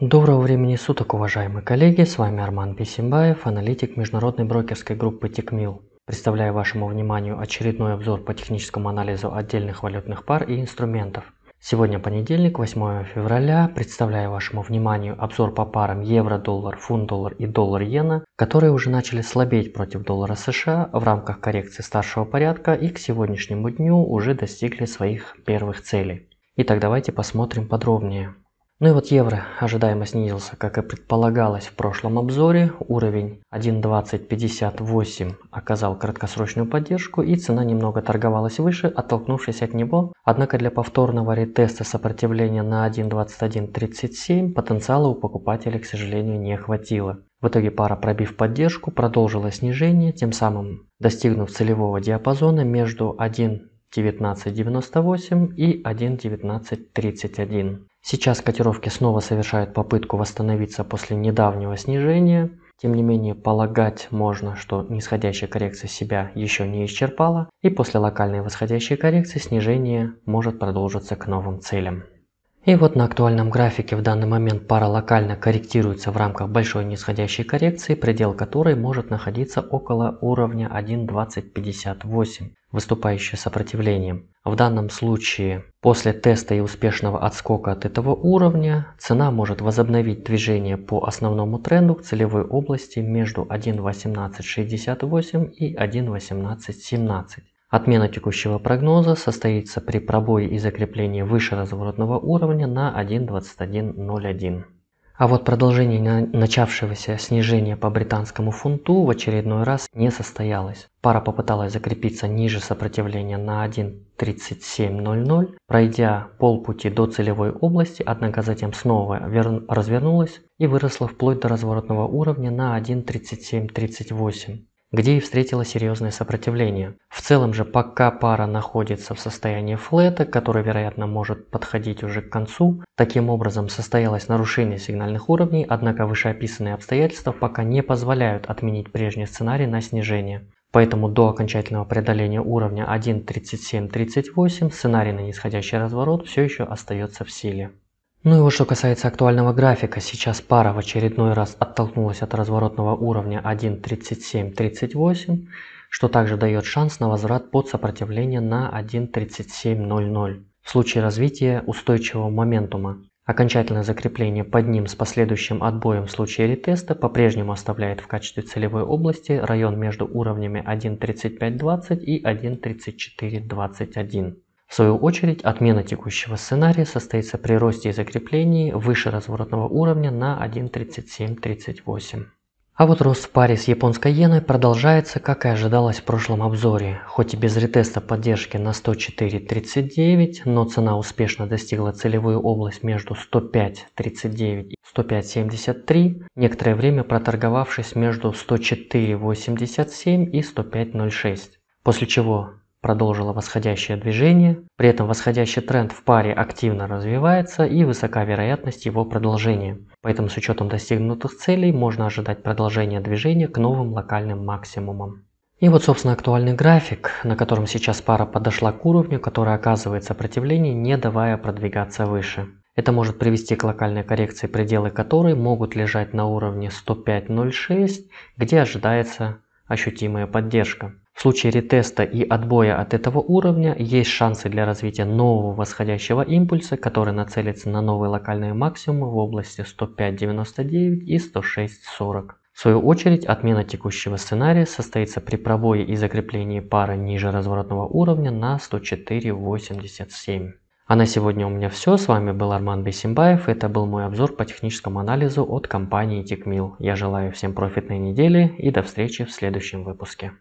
Доброго времени суток, уважаемые коллеги, с вами Арман Бисимбаев, аналитик международной брокерской группы Тикмил. Представляю вашему вниманию очередной обзор по техническому анализу отдельных валютных пар и инструментов. Сегодня понедельник, 8 февраля, представляю вашему вниманию обзор по парам евро-доллар, фунт-доллар и доллар-иена, которые уже начали слабеть против доллара США в рамках коррекции старшего порядка и к сегодняшнему дню уже достигли своих первых целей. Итак, давайте посмотрим подробнее. Ну и вот евро ожидаемо снизился, как и предполагалось в прошлом обзоре. Уровень 1.2058 оказал краткосрочную поддержку и цена немного торговалась выше, оттолкнувшись от него. Однако для повторного ретеста сопротивления на 1.2137 потенциала у покупателей, к сожалению, не хватило. В итоге пара, пробив поддержку, продолжила снижение, тем самым достигнув целевого диапазона между 1 19.98 и 1.19.31. Сейчас котировки снова совершают попытку восстановиться после недавнего снижения. Тем не менее, полагать можно, что нисходящая коррекция себя еще не исчерпала, и после локальной восходящей коррекции снижение может продолжиться к новым целям. И вот на актуальном графике в данный момент пара локально корректируется в рамках большой нисходящей коррекции, предел которой может находиться около уровня 1.2058, выступающее сопротивлением. В данном случае после теста и успешного отскока от этого уровня цена может возобновить движение по основному тренду к целевой области между 1.1868 и 1.1817. Отмена текущего прогноза состоится при пробое и закреплении выше разворотного уровня на 1.2101. А вот продолжение начавшегося снижения по британскому фунту в очередной раз не состоялось. Пара попыталась закрепиться ниже сопротивления на 1.3700, пройдя полпути до целевой области, однако затем снова развернулась и выросла вплоть до разворотного уровня на 1.3738 где и встретила серьезное сопротивление. В целом же, пока пара находится в состоянии флета, который, вероятно, может подходить уже к концу, таким образом состоялось нарушение сигнальных уровней, однако вышеописанные обстоятельства пока не позволяют отменить прежний сценарий на снижение. Поэтому до окончательного преодоления уровня 1.37.38 сценарий на нисходящий разворот все еще остается в силе. Ну и вот что касается актуального графика, сейчас пара в очередной раз оттолкнулась от разворотного уровня 1.3738, что также дает шанс на возврат под сопротивление на 1.3700 в случае развития устойчивого моментума. Окончательное закрепление под ним с последующим отбоем в случае ретеста по-прежнему оставляет в качестве целевой области район между уровнями 1.3520 и 1.3421. В свою очередь, отмена текущего сценария состоится при росте и закреплении выше разворотного уровня на 1.3738. А вот рост в паре с японской иеной продолжается, как и ожидалось в прошлом обзоре. Хоть и без ретеста поддержки на 104.39, но цена успешно достигла целевую область между 105.39 и 105.73, некоторое время проторговавшись между 104.87 и 105.06. После чего продолжила восходящее движение, при этом восходящий тренд в паре активно развивается и высока вероятность его продолжения. Поэтому с учетом достигнутых целей можно ожидать продолжения движения к новым локальным максимумам. И вот, собственно, актуальный график, на котором сейчас пара подошла к уровню, который оказывает сопротивление, не давая продвигаться выше. Это может привести к локальной коррекции, пределы которой могут лежать на уровне 105.06, где ожидается ощутимая поддержка. В случае ретеста и отбоя от этого уровня есть шансы для развития нового восходящего импульса, который нацелится на новые локальные максимумы в области 105.99 и 106.40. В свою очередь, отмена текущего сценария состоится при пробое и закреплении пары ниже разворотного уровня на 104.87. А на сегодня у меня все. С вами был Арман Бесимбаев. Это был мой обзор по техническому анализу от компании TechMill. Я желаю всем профитной недели и до встречи в следующем выпуске.